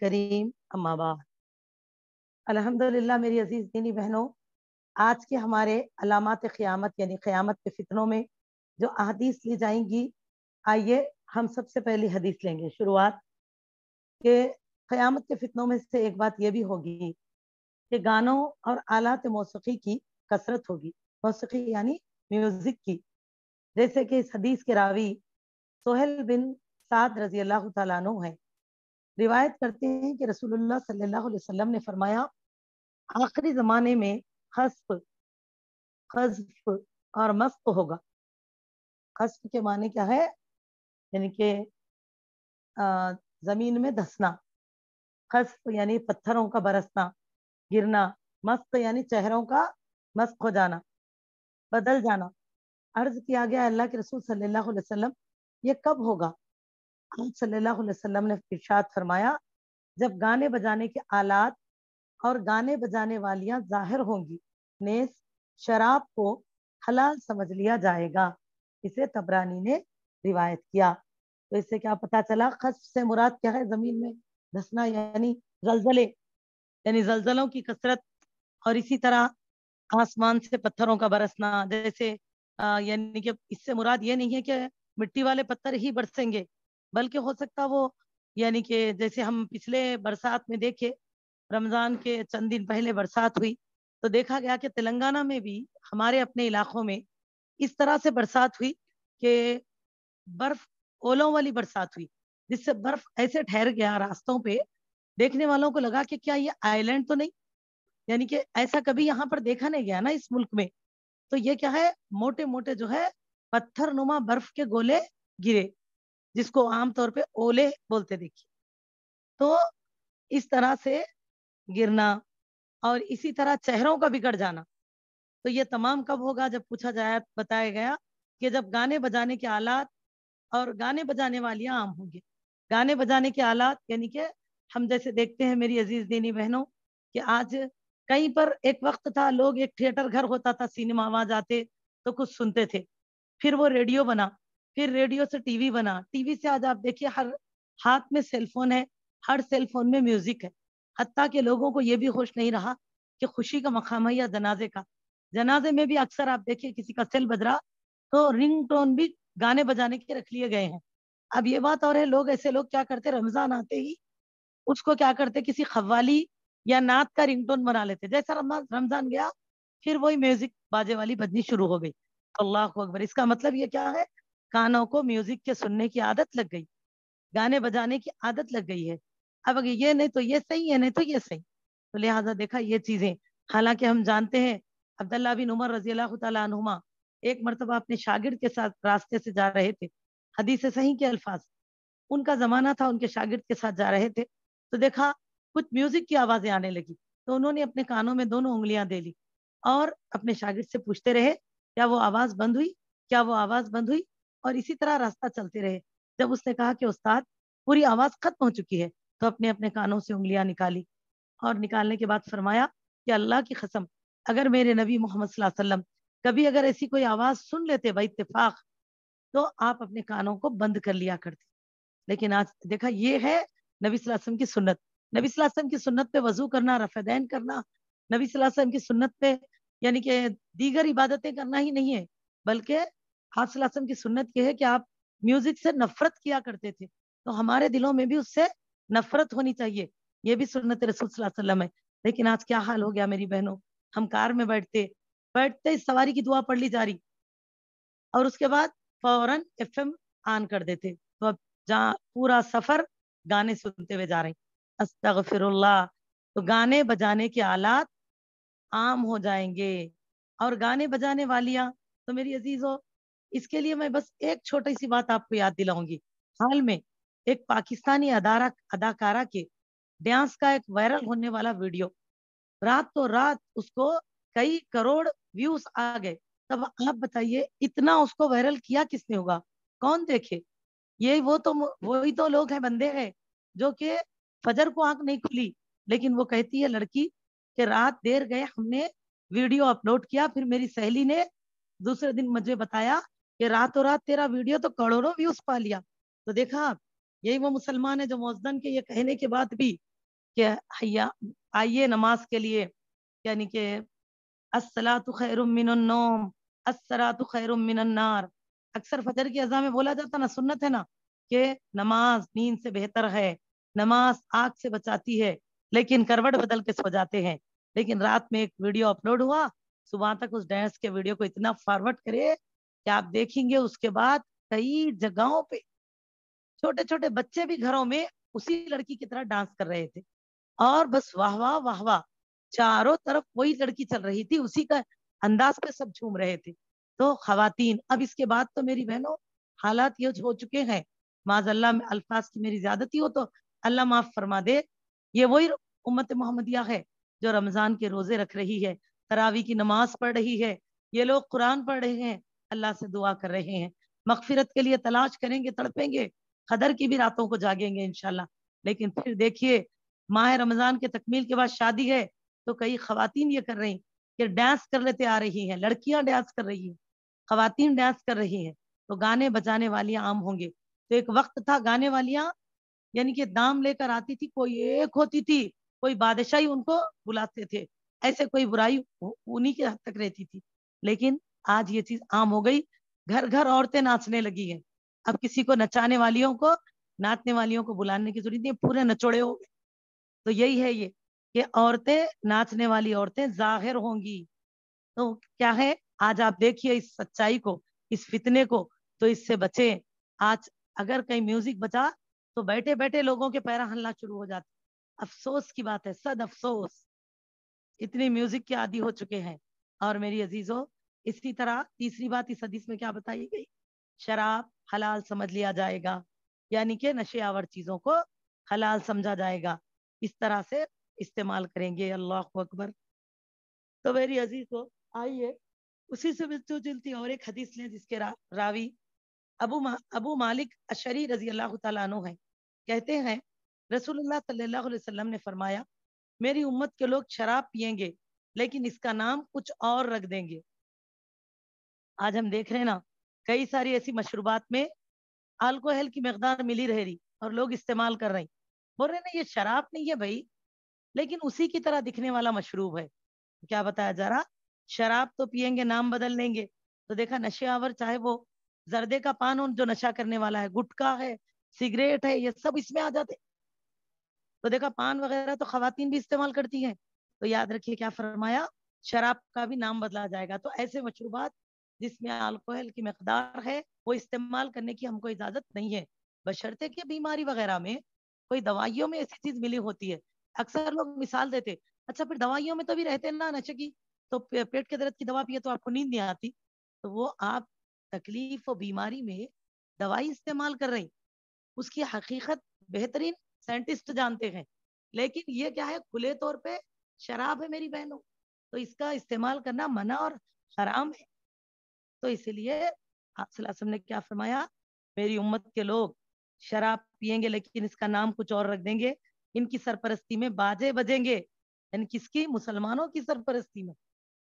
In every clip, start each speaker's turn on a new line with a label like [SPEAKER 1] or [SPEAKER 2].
[SPEAKER 1] करीम अम्माबाद मेरी अजीज़ दीनी बहनों आज के हमारे अलामत क़्यामत यानी क़्यामत के फितनों में जो अदीस ली जाएंगी आइए हम सबसे पहली हदीस लेंगे शुरुआत के क़्यामत के फितनों में से एक बात यह भी होगी कि गानों और आलात मौसी की कसरत होगी मौसीकी यानी म्यूज़िक की जैसे कि इस हदीस के रावी सोहेल बिन साद रजी अल्लाह तु है रिवायत करते हैं कि रसूलुल्लाह सल्लल्लाहु अलैहि वसल्लम ने फरमाया आखिरी ज़माने में हस्फ खज्फ और मस्क होगा खस्फ के माने क्या है यानी कि ज़मीन में धसना खस्फ यानी पत्थरों का बरसना गिरना मस्त यानी चेहरों का मस्त हो जाना बदल जाना अर्ज किया गया अल्लाह के रसूल सल्लल्लाहु अलैहि वसल्लम ये कब होगा सल्लल्लाहु अलैहि वसल्लम ने इरशाद फरमाया जब गाने बजाने के आलात और गाने बजाने वालियां जाहिर होंगी ने शराब को हलाल समझ लिया जाएगा इसे तबरानी ने रिवायत किया तो इससे क्या पता चला खस्फ से मुराद क्या है जमीन में धसना यानी जलजले यानी जलजलों की कसरत और इसी तरह आसमान से पत्थरों का बरसना जैसे यानी कि इससे मुराद ये नहीं है कि मिट्टी वाले पत्थर ही बरसेंगे बल्कि हो सकता वो यानी कि जैसे हम पिछले बरसात में देखे रमज़ान के चंद दिन पहले बरसात हुई तो देखा गया कि तेलंगाना में भी हमारे अपने इलाकों में इस तरह से बरसात हुई कि बर्फ ओलों वाली बरसात हुई जिससे बर्फ ऐसे ठहर गया रास्तों पे देखने वालों को लगा कि क्या ये आइलैंड तो नहीं यानी कि ऐसा कभी यहाँ पर देखा नहीं गया ना इस मुल्क में तो ये क्या है मोटे मोटे जो है पत्थर नुमा बर्फ के गोले गिरे जिसको आमतौर पे ओले बोलते देखिए तो इस तरह से गिरना और इसी तरह चेहरों का बिगड़ जाना तो ये तमाम कब होगा जब पूछा जाए बताया गया कि जब गाने बजाने के आलात और गाने बजाने वालियाँ आम होंगे गाने बजाने के आलात यानी कि हम जैसे देखते हैं मेरी अजीज दीनी बहनों कि आज कहीं पर एक वक्त था लोग एक थिएटर घर होता था सिनेमा वहां जाते तो कुछ सुनते थे फिर वो रेडियो बना फिर रेडियो से टीवी बना टीवी से आज आप देखिए हर हाथ में सेलफोन है हर सेलफोन में म्यूजिक है हती के लोगों को ये भी होश नहीं रहा कि खुशी का मकाम है या जनाजे का जनाजे में भी अक्सर आप देखिए किसी का सेल बदरा तो रिंग टोन भी गाने बजाने के रख लिए गए हैं अब ये बात और है लोग ऐसे लोग क्या करते रमजान आते ही उसको क्या करते किसी खवाली या नात का रिंगटोन बना लेते जैसा रमजान गया फिर वही म्यूजिक बाजे वाली बजनी शुरू हो गई अल्लाह अकबर इसका मतलब ये क्या है कानों को म्यूजिक के सुनने की आदत लग गई गाने बजाने की आदत लग गई है अब अगर ये नहीं तो ये सही है नहीं तो ये सही तो लिहाजा देखा ये चीजें हालांकि हम जानते हैं अब्दुल्ला बिन उमर रजी तुमा एक मरतबा अपने शागिर्द के साथ रास्ते से जा रहे थे हदीस सही के अल्फाज उनका जमाना था उनके शागिर्द के साथ जा रहे थे तो देखा कुछ म्यूजिक की आवाजें आने लगी तो उन्होंने अपने कानों में दोनों उंगलियां दे ली और अपने शागिर्द से पूछते रहे क्या वो आवाज बंद हुई क्या वो आवाज बंद हुई और इसी तरह रास्ता चलते रहे जब उसने कहा कि उस्ताद पूरी आवाज खत्म हो चुकी है तो अपने अपने कानों से उंगलियां निकाली और निकालने के बाद फरमाया कि अल्लाह की कसम अगर मेरे नबी मोहम्मद वसल्लम कभी अगर ऐसी कोई आवाज सुन लेते भाई इतफाक तो आप अपने कानों को बंद कर लिया करते लेकिन आज देखा ये है नबी वसल्लम की सुन्नत नबी वसल्लम की सुन्नत पे वजू करना रफेदैन करना नबी वसल्लम की सुन्नत पे यानी कि दीगर इबादतें करना ही नहीं है बल्कि आप की सुन्नत यह है कि आप म्यूजिक से नफरत किया करते थे तो हमारे दिलों में भी उससे नफरत होनी चाहिए ये भी सुन्नत रसूल है लेकिन आज क्या हाल हो गया मेरी बहनों हम कार में बैठते बैठते ही सवारी की दुआ पढ़ ली जा रही और उसके बाद फौरन एफ ऑन कर देते तो अब जहाँ पूरा सफर गाने सुनते हुए जा रहे हैं तो गाने बजाने के आलात आम हो जाएंगे और गाने बजाने वालिया तो मेरी अजीज हो इसके लिए मैं बस एक छोटी सी बात आपको याद दिलाऊंगी हाल में एक पाकिस्तानी अदारा अदाकारा के डांस का एक वायरल होने वाला वीडियो रात तो रात उसको कई करोड़ व्यूज आ गए तब आप बताइए इतना उसको वायरल किया किसने होगा कौन देखे ये वो तो वही तो लोग हैं बंदे हैं जो कि फजर को आंख नहीं खुली लेकिन वो कहती है लड़की कि रात देर गए हमने वीडियो अपलोड किया फिर मेरी सहेली ने दूसरे दिन मुझे बताया कि रातों रात तेरा वीडियो तो करोड़ों व्यूज पा लिया तो देखा यही वो मुसलमान है जो मोजदन के ये कहने के बाद भी कि आइए नमाज के लिए यानी कि असला तो खैरमिनोम असरा तो अक्सर फजर की अजा में बोला जाता ना सुन्नत है ना कि नमाज नींद से बेहतर है नमाज आग से बचाती है लेकिन करवट बदल के सो जाते हैं लेकिन रात में एक वीडियो अपलोड हुआ सुबह तक उस डांस के वीडियो को इतना फॉरवर्ड करे क्या आप देखेंगे उसके बाद कई जगहों पे छोटे छोटे बच्चे भी घरों में उसी लड़की की तरह डांस कर रहे थे और बस वाह वाह वाह वाह चारों तरफ वही लड़की चल रही थी उसी का अंदाज पे सब झूम रहे थे तो खातन अब इसके बाद तो मेरी बहनों हालात ये हो चुके हैं में अल्फाज की मेरी ज्यादती हो तो अल्लाह माफ फरमा दे ये वही उम्मत मोहम्मदिया है जो रमजान के रोजे रख रही है तरावी की नमाज पढ़ रही है ये लोग कुरान पढ़ रहे हैं अल्लाह से दुआ कर रहे हैं मकफिरत के लिए तलाश करेंगे तड़पेंगे खदर की भी रातों को जागेंगे इनशाला लेकिन फिर देखिए माह रमज़ान के तकमील के बाद शादी है तो कई खातन ये कर रही कि डांस कर लेते आ रही हैं लड़कियां डांस कर रही हैं खातन डांस कर रही हैं तो गाने बजाने वालियां आम होंगे तो एक वक्त था गाने वालियां यानी कि दाम लेकर आती थी कोई एक होती थी कोई बादशाही उनको बुलाते थे ऐसे कोई बुराई उन्हीं के हद तक रहती थी लेकिन आज ये चीज आम हो गई घर घर औरतें नाचने लगी है अब किसी को नचाने वालियों को नाचने वालियों को बुलाने की जरूरत नहीं पूरे नचोड़े हो गए तो यही है ये कि औरतें नाचने वाली औरतें जाहिर होंगी तो क्या है आज आप देखिए इस सच्चाई को इस फितने को तो इससे बचे आज अगर कहीं म्यूजिक बचा तो बैठे बैठे लोगों के पैरा हलना शुरू हो जाते अफसोस की बात है सद अफसोस इतनी म्यूजिक के आदि हो चुके हैं और मेरी अजीजों इसी तरह तीसरी बात इस हदीस में क्या बताई गई शराब हलाल समझ लिया जाएगा यानी कि नशे आवर चीजों को हलाल समझा जाएगा इस तरह से इस्तेमाल करेंगे अल्लाह अकबर तो मेरी अजीज को आइए उसी से मिलती जुलती और एक हदीस लें जिसके रा, रावी अबू मा, अबू मालिक अशरी रजी अल्लाह तु है कहते हैं रसूलुल्लाह सल्लल्लाहु अलैहि वसल्लम ने फरमाया मेरी उम्मत के लोग शराब पियेंगे लेकिन इसका नाम कुछ और रख देंगे आज हम देख रहे हैं ना कई सारी ऐसी मशरूबात में अल्कोहल की मकदार मिली रह रही और लोग इस्तेमाल कर रहे बोल रहे ना ये शराब नहीं है भाई लेकिन उसी की तरह दिखने वाला मशरूब है तो क्या बताया जा रहा शराब तो पियेंगे नाम बदल लेंगे तो देखा नशे आवर चाहे वो जर्दे का पान हो जो नशा करने वाला है गुटखा है सिगरेट है ये सब इसमें आ जाते तो देखा पान वगैरह तो खातन भी इस्तेमाल करती हैं तो याद रखिए क्या फरमाया शराब का भी नाम बदला जाएगा तो ऐसे मशरूबात जिसमें अल्कोहल की मकदार है वो इस्तेमाल करने की हमको इजाजत नहीं है बशर्ते कि बीमारी वगैरह में कोई दवाइयों में ऐसी चीज मिली होती है अक्सर लोग मिसाल देते अच्छा फिर दवाइयों में तो भी रहते ना नशे की तो पेट के दर्द की दवा पिए तो आपको नींद नहीं आती तो वो आप तकलीफ और बीमारी में दवाई इस्तेमाल कर रही उसकी हकीकत बेहतरीन साइंटिस्ट जानते हैं लेकिन ये क्या है खुले तौर पे शराब है मेरी बहनों तो इसका इस्तेमाल करना मना और हराम है तो इसीलिए हाँ, ने क्या फरमाया मेरी उम्मत के लोग शराब पियेंगे लेकिन इसका नाम कुछ और रख देंगे इनकी सरपरस्ती में बाजे बजेंगे यानी किसकी मुसलमानों की सरपरस्ती में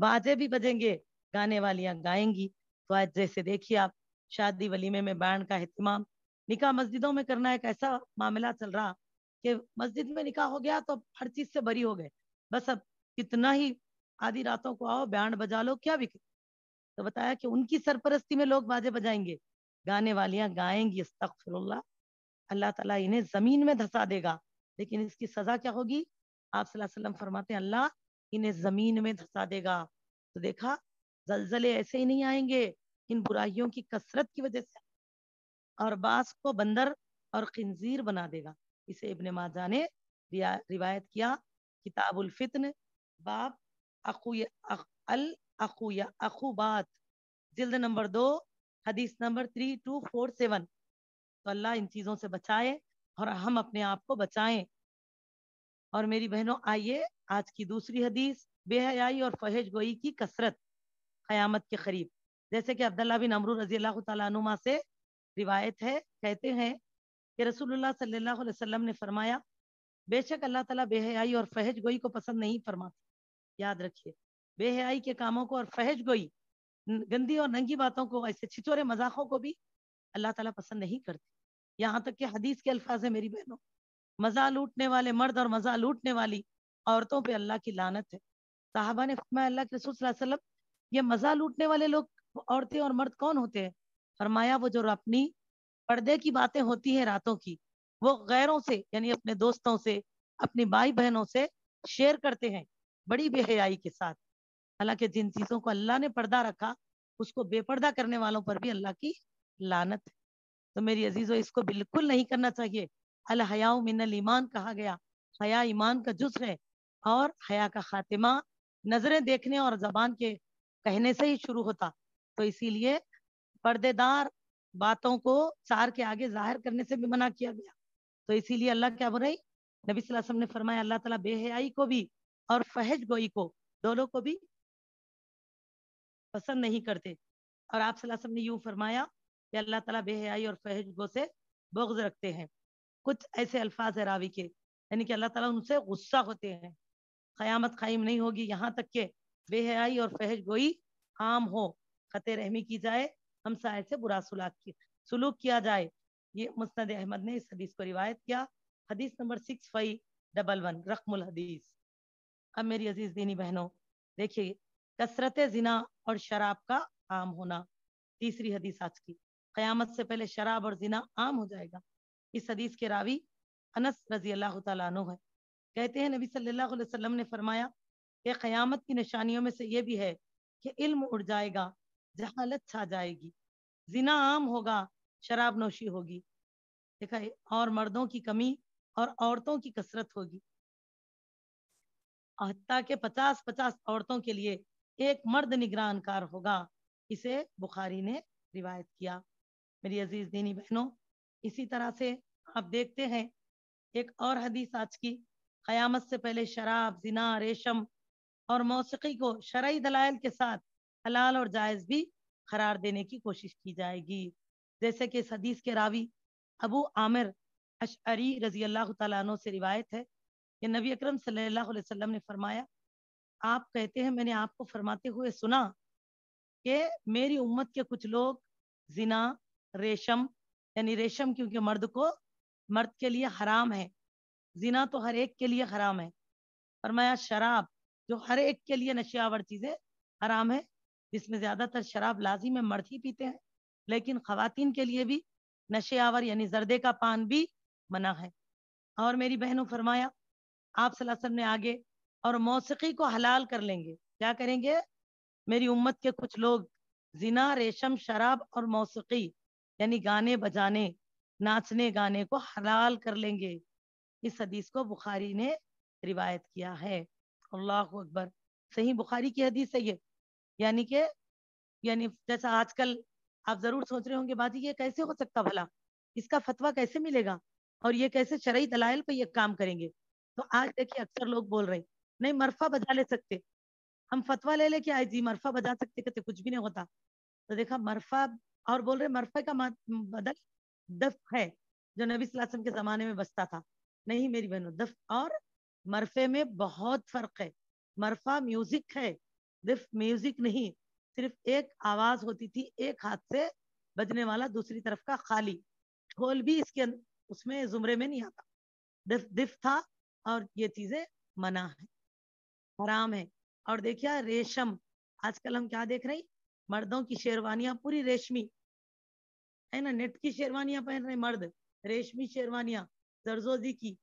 [SPEAKER 1] बाजे भी बजेंगे गाने वालियां गाएंगी तो आज जैसे देखिए आप शादी वलीमे में बैंड का अहतमाम निकाह मस्जिदों में करना एक ऐसा मामला चल रहा कि मस्जिद में निकाह हो गया तो हर चीज से बरी हो गए बस अब कितना ही आधी रातों को आओ बैंड बजा लो क्या बिके तो बताया कि उनकी सरपरस्ती में लोग बाजे बजाएंगे गाने वालियां गाएंगी इस्तफरल्ला अल्लाह ताला इन्हें जमीन में धसा देगा लेकिन इसकी सजा क्या होगी आप वसल्लम फरमाते हैं अल्लाह इन्हें जमीन में धसा देगा तो देखा जलजले ऐसे ही नहीं आएंगे इन बुराइयों की कसरत की वजह से और बास को बंदर और खंजीर बना देगा इसे इबन माजा ने रिवायत किया किताबुल फितन बाब अकू अल अखू या अखूबात जिल्द नंबर दो हदीस number three two four seven तो अल्लाह इन चीज़ों से बचाए और हम अपने आप को बचाएं और मेरी बहनों आइए आज की दूसरी हदीस बेहयाई और फहेज गोई की कसरत क़यामत के करीब जैसे कि अब्दुल्ला बिन अमरू रजी अल्लाह से रिवायत है कहते हैं कि रसूलुल्लाह सल्लल्लाहु अलैहि वसल्लम ने फरमाया बेशक अल्लाह ताला बेहयाई और फहज गोई को पसंद नहीं फरमाते याद रखिए बेहयाई के कामों को और फहज गोई गंदी और नंगी बातों को ऐसे छिचोरे मजाकों को भी अल्लाह ताला पसंद नहीं करते यहाँ तक कि हदीस के अल्फाज है मेरी बहनों मजा लूटने वाले मर्द और मजा लूटने वाली औरतों पे अल्लाह की लानत है साहबा ने फरमाया अल्लाह के रसूल वसल्लम ये मजा लूटने वाले लोग औरतें और मर्द कौन होते हैं फरमाया वो जो अपनी पर्दे की बातें होती है रातों की वो गैरों से यानी अपने दोस्तों से अपनी भाई बहनों से शेयर करते हैं बड़ी बेहयाई के साथ हालांकि जिन चीजों को अल्लाह ने पर्दा रखा उसको बेपर्दा करने वालों पर भी अल्लाह की लानत है तो मेरी अजीजों इसको बिल्कुल नहीं करना चाहिए अल हया मिनल ईमान कहा गया हया ईमान का जुज है और हया का खातिमा नजरें देखने और जबान के कहने से ही शुरू होता तो इसीलिए पर्देदार बातों को चार के आगे जाहिर करने से भी मना किया गया तो इसीलिए अल्लाह क्या बोल रही नबी वसल्लम ने फरमाया अल्लाह ताला बेहयाई को भी और फहज गोई को दोनों को भी पसंद नहीं करते और आप सल्लम ने यूं फरमाया कि अल्लाह ताला बेहयाई और फहज गो से बग्ज रखते हैं कुछ ऐसे अल्फाज है रावी के यानी कि अल्लाह ताला उनसे गुस्सा होते हैं क़यामत कायम नहीं होगी यहाँ तक के बेहयाई और फहज गोई आम हो खत रहमी की जाए हम साय से बुरा सुलाक की सुलूक किया जाए ये मुस्ंद अहमद ने इस हदीस को रिवायत किया हदीस number six five double one रकमुल हदीस अब मेरी अजीज दीनी बहनों देखिए कसरत जिना और शराब का आम होना तीसरी हदीस आज की क़यामत से पहले शराब और जिना आम हो जाएगा इस हदीस के रावी अनस रजी अल्लाह तु है कहते हैं नबी सल्लल्लाहु अलैहि वसल्लम ने फरमाया कि क़यामत की निशानियों में से ये भी है कि इल्म उड़ जाएगा जहालत छा जाएगी जिना आम होगा शराब नोशी होगी देखा और मर्दों की कमी और औरतों की कसरत होगी हत्या के पचास पचास औरतों के लिए एक मर्द निगरानकार होगा इसे बुखारी ने रिवायत किया मेरी अजीज दीनी बहनों इसी तरह से आप देखते हैं एक और हदीस आज की क़यामत से पहले शराब जिना रेशम और मौसी को शरा दलाइल के साथ हलाल और जायज़ भी करार देने की कोशिश की जाएगी जैसे कि इस हदीस के रावी अबू आमिर अशअरी रजी अल्लाह तु से रिवायत है कि नबी अक्रम सल्लल्लाहु अलैहि वसल्लम ने फरमाया आप कहते हैं मैंने आपको फरमाते हुए सुना कि मेरी उम्मत के कुछ लोग जिना रेशम यानी रेशम क्योंकि मर्द को मर्द के लिए हराम है जिना तो हर एक के लिए हराम है फरमाया शराब जो हर एक के लिए नशियावर चीज़ें हराम है जिसमें ज़्यादातर शराब लाजिम में मर्द ही पीते हैं लेकिन खातिन के लिए भी नशे आवर यानी जर्दे का पान भी मना है और मेरी बहनों फरमाया आप सलासम ने आगे और मौसीकी को हलाल कर लेंगे क्या करेंगे मेरी उम्मत के कुछ लोग जिना रेशम शराब और मौसीकी यानी गाने बजाने नाचने गाने को हलाल कर लेंगे इस हदीस को बुखारी ने रिवायत किया है अल्लाह अकबर सही बुखारी की हदीस है ये यानी के यानी जैसा आजकल आप जरूर सोच रहे होंगे बाजी ये कैसे हो सकता भला इसका फतवा कैसे मिलेगा और ये कैसे शरा दलाइल पर यह काम करेंगे तो आज देखिए अक्सर लोग बोल रहे नहीं मरफा बजा ले सकते हम फतवा ले लेके आए जी मरफा बजा सकते कहते कुछ भी नहीं होता तो देखा मरफा और बोल रहे मरफे का बदल दफ है जो नबी सलासम के जमाने में बसता था नहीं मेरी बहनों दफ और मरफे में बहुत फर्क है मरफा म्यूजिक है सिर्फ म्यूजिक नहीं सिर्फ एक आवाज होती थी एक हाथ से बजने वाला दूसरी तरफ का खाली ढोल भी इसके उसमें जुमरे में नहीं आता दिफ दिफ था और ये चीजें मना है हराम है और देखिए रेशम आजकल हम क्या देख रहे हैं मर्दों की शेरवानियां पूरी रेशमी है ना नेट की शेरवानियां पहन रहे मर्द रेशमी शेरवानियां जरजोजी की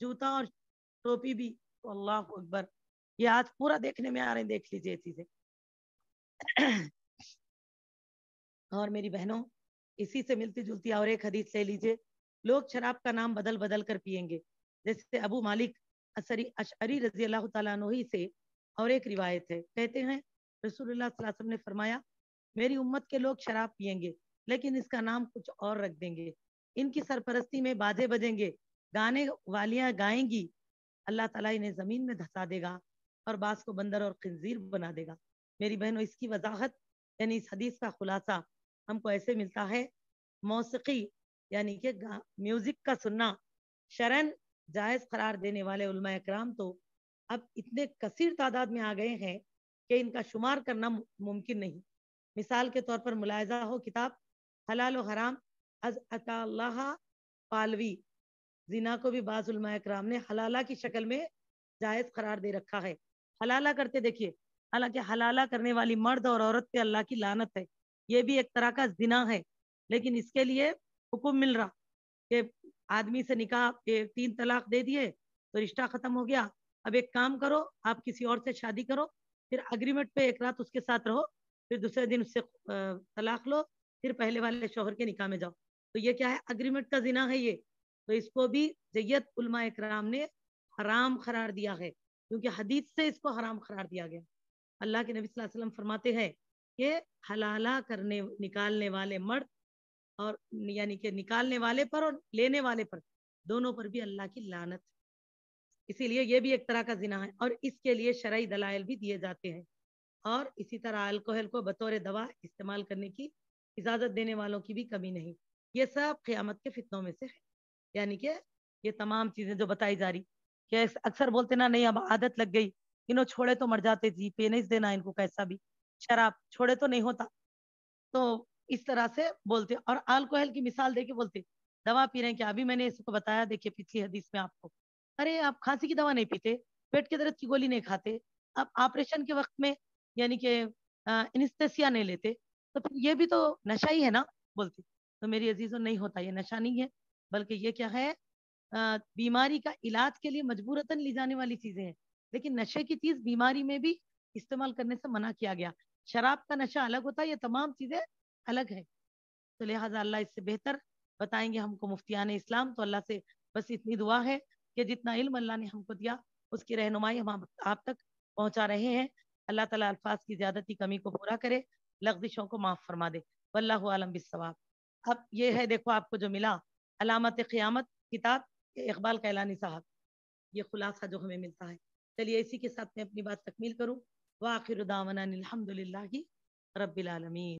[SPEAKER 1] जूता और टोपी भी तो अल्लाह अकबर ये आज पूरा देखने में आ रहे हैं देख लीजिए चीजें और मेरी बहनों इसी से मिलती जुलती और एक हदीस ले लीजिए लोग शराब का नाम बदल बदल कर पियेंगे जैसे अबू मालिक असरी अशरी रजी अल्लाह तही से और एक रिवायत है कहते हैं रसूलुल्लाह ने फरमाया मेरी उम्मत के लोग शराब पियेंगे लेकिन इसका नाम कुछ और रख देंगे इनकी सरपरस्ती में बाधे बजेंगे गाने वालियां गाएंगी अल्लाह ताला इन्हें जमीन में धंसा देगा और बास को बंदर और खंजीर बना देगा मेरी बहनों इसकी वजाहत यानी इस हदीस का खुलासा हमको ऐसे मिलता है मौसीकी यानी कि म्यूजिक का सुनना शरण जायज़ करार देने वाले उलमा कराम तो अब इतने कसीर तादाद में आ गए हैं कि इनका शुमार करना मुमकिन नहीं मिसाल के तौर पर मुलायजा हो किताब हलाल हराम अज अता पालवी जिना को भी बाज़ उलमा कराम ने हलाला की शक्ल में जायज़ करार दे रखा है हलाला करते देखिए हालांकि हलाला करने वाली मर्द और औरत पे अल्लाह की लानत है ये भी एक तरह का जिना है लेकिन इसके लिए हुक्म मिल रहा कि आदमी से निकाह तीन तलाक दे दिए तो रिश्ता खत्म हो गया अब एक काम करो आप किसी और से शादी करो फिर अग्रीमेंट पे एक रात उसके साथ रहो फिर दूसरे दिन उससे तलाक लो फिर पहले वाले शोहर के निकाह में जाओ तो ये क्या है अग्रीमेंट का जिना है ये तो इसको भी जैत उलमा इकराम ने हराम करार दिया है क्योंकि हदीस से इसको हराम करार दिया गया अल्लाह के नबी वसल्लम फरमाते हैं कि हलाला करने निकालने वाले मर्द और यानी कि निकालने वाले पर और लेने वाले पर दोनों पर भी अल्लाह की लानत इसीलिए ये भी एक तरह का जिना है और इसके लिए शराय दलाइल भी दिए जाते हैं और इसी तरह अल्कोहल को बतौर दवा इस्तेमाल करने की इजाज़त देने वालों की भी कमी नहीं ये सब क़्यामत के फितनों में से है यानी कि ये तमाम चीज़ें जो बताई जा रही कि अक्सर बोलते ना नहीं अब आदत लग गई इन्हों छोड़े तो मर जाते जी पे नहीं देना इनको कैसा भी शराब छोड़े तो नहीं होता तो इस तरह से बोलते और अल्कोहल की मिसाल देके बोलते दवा पी रहे हैं क्या अभी मैंने इसको बताया देखिए पिछली हदीस में आपको अरे आप खांसी की दवा नहीं पीते पेट के दर्द की गोली नहीं खाते आप ऑपरेशन के वक्त में यानी कि इनिस्थेसिया नहीं लेते तो फिर ये भी तो नशा ही है ना बोलते तो मेरी अजीजों नहीं होता ये नशा नहीं है बल्कि ये क्या है बीमारी का इलाज के लिए मजबूरतन ली जाने वाली चीजें हैं लेकिन नशे की चीज बीमारी में भी इस्तेमाल करने से मना किया गया शराब का नशा अलग होता है ये तमाम चीजें अलग है तो लिहाजा अल्लाह इससे बेहतर बताएंगे हमको मुफ्तियान इस्लाम तो अल्लाह से बस इतनी दुआ है कि जितना इल्म अल्लाह ने हमको दिया उसकी रहनुमाई हम आप तक पहुँचा रहे हैं अल्लाह ताला अल्फाज की की कमी को पूरा करे लफ्जिशों को माफ़ फरमा दे वल्लाहु आलम बिसवाब अब ये है देखो आपको जो मिला अलामत क़्यामत किताब इकबाल कैलानी साहब ये खुलासा जो हमें मिलता है चलिए इसी के साथ मैं अपनी बात तकमील करूँ वाखिर दामना अलहमदिल्ला रबीआलमीन